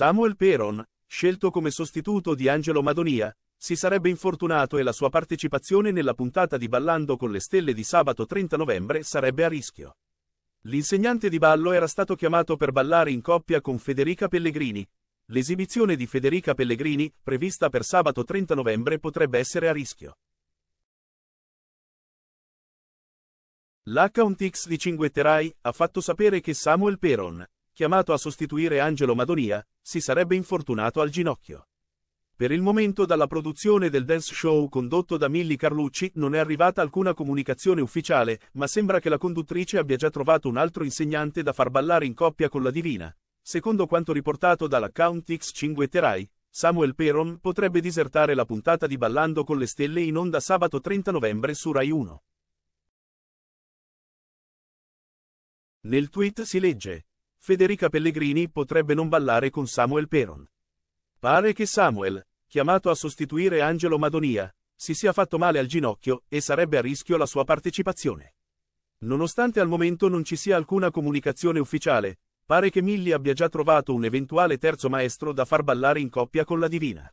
Samuel Peron, scelto come sostituto di Angelo Madonia, si sarebbe infortunato e la sua partecipazione nella puntata di Ballando con le Stelle di sabato 30 novembre sarebbe a rischio. L'insegnante di ballo era stato chiamato per ballare in coppia con Federica Pellegrini. L'esibizione di Federica Pellegrini, prevista per sabato 30 novembre, potrebbe essere a rischio. L'Account X di Cinguetterai ha fatto sapere che Samuel Peron, chiamato a sostituire Angelo Madonia, si sarebbe infortunato al ginocchio. Per il momento dalla produzione del dance show condotto da Milli Carlucci non è arrivata alcuna comunicazione ufficiale, ma sembra che la conduttrice abbia già trovato un altro insegnante da far ballare in coppia con la divina. Secondo quanto riportato dall'account X5 Terai, Samuel Peron potrebbe disertare la puntata di Ballando con le stelle in onda sabato 30 novembre su Rai 1. Nel tweet si legge Federica Pellegrini potrebbe non ballare con Samuel Peron. Pare che Samuel, chiamato a sostituire Angelo Madonia, si sia fatto male al ginocchio e sarebbe a rischio la sua partecipazione. Nonostante al momento non ci sia alcuna comunicazione ufficiale, pare che Milli abbia già trovato un eventuale terzo maestro da far ballare in coppia con la Divina.